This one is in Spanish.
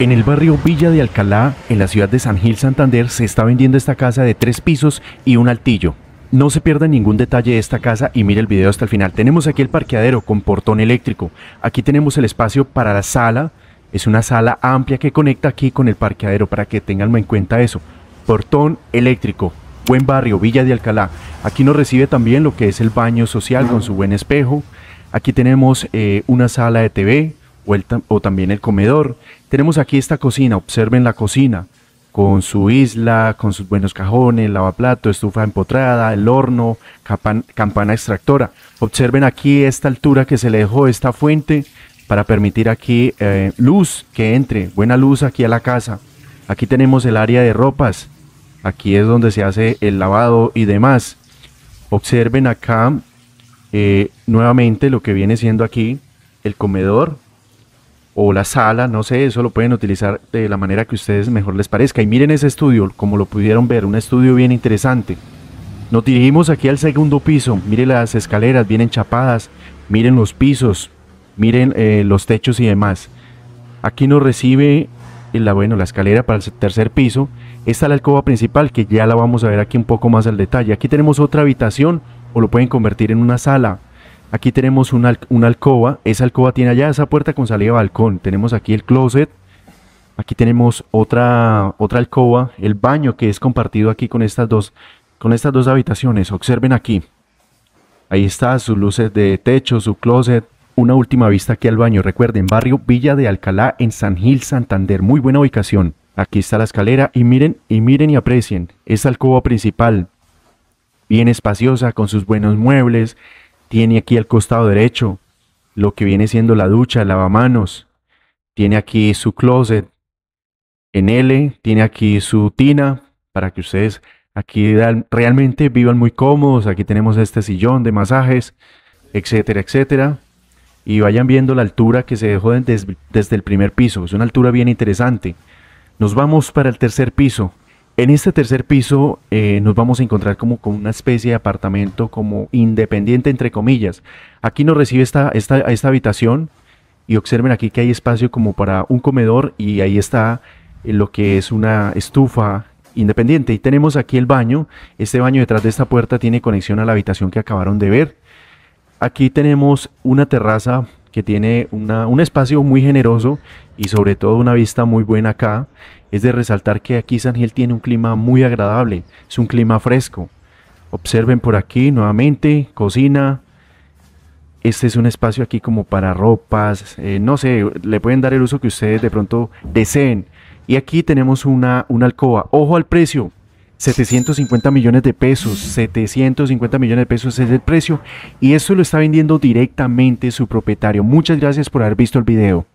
En el barrio Villa de Alcalá, en la ciudad de San Gil, Santander, se está vendiendo esta casa de tres pisos y un altillo. No se pierda ningún detalle de esta casa y mire el video hasta el final. Tenemos aquí el parqueadero con portón eléctrico. Aquí tenemos el espacio para la sala. Es una sala amplia que conecta aquí con el parqueadero para que tengan en cuenta eso. Portón eléctrico. Buen barrio, Villa de Alcalá. Aquí nos recibe también lo que es el baño social con su buen espejo. Aquí tenemos eh, una sala de TV, o, también el comedor. Tenemos aquí esta cocina, observen la cocina, con su isla, con sus buenos cajones, lavaplato, estufa empotrada, el horno, campana extractora. Observen aquí esta altura que se le dejó esta fuente para permitir aquí eh, luz que entre, buena luz aquí a la casa. Aquí tenemos el área de ropas, aquí es donde se hace el lavado y demás. Observen acá eh, nuevamente lo que viene siendo aquí el comedor, o la sala, no sé, eso lo pueden utilizar de la manera que ustedes mejor les parezca. Y miren ese estudio, como lo pudieron ver, un estudio bien interesante. Nos dirigimos aquí al segundo piso, miren las escaleras, bien enchapadas miren los pisos, miren eh, los techos y demás. Aquí nos recibe la, bueno, la escalera para el tercer piso. Esta es la alcoba principal que ya la vamos a ver aquí un poco más al detalle. Aquí tenemos otra habitación o lo pueden convertir en una sala. Aquí tenemos una, alcoba. Esa alcoba tiene allá esa puerta con salida de balcón. Tenemos aquí el closet. Aquí tenemos otra, otra alcoba, el baño que es compartido aquí con estas dos, con estas dos habitaciones. Observen aquí. Ahí está, sus luces de techo, su closet. Una última vista aquí al baño. Recuerden, barrio Villa de Alcalá en San Gil, Santander. Muy buena ubicación. Aquí está la escalera y miren, y miren y aprecien. Esta alcoba principal, bien espaciosa, con sus buenos muebles, tiene aquí al costado derecho lo que viene siendo la ducha, el lavamanos, tiene aquí su closet en L, tiene aquí su tina para que ustedes aquí realmente vivan muy cómodos, aquí tenemos este sillón de masajes, etcétera, etcétera. Y vayan viendo la altura que se dejó desde el primer piso, es una altura bien interesante. Nos vamos para el tercer piso, en este tercer piso eh, nos vamos a encontrar como con una especie de apartamento como independiente entre comillas. Aquí nos recibe esta, esta, esta habitación y observen aquí que hay espacio como para un comedor y ahí está eh, lo que es una estufa independiente. Y tenemos aquí el baño. Este baño detrás de esta puerta tiene conexión a la habitación que acabaron de ver. Aquí tenemos una terraza que tiene un espacio muy generoso y sobre todo una vista muy buena acá. Es de resaltar que aquí San Gil tiene un clima muy agradable, es un clima fresco. Observen por aquí nuevamente, cocina. Este es un espacio aquí como para ropas, eh, no sé, le pueden dar el uso que ustedes de pronto deseen. Y aquí tenemos una, una alcoba. Ojo al precio, 750 millones de pesos, 750 millones de pesos es el precio y esto lo está vendiendo directamente su propietario. Muchas gracias por haber visto el video.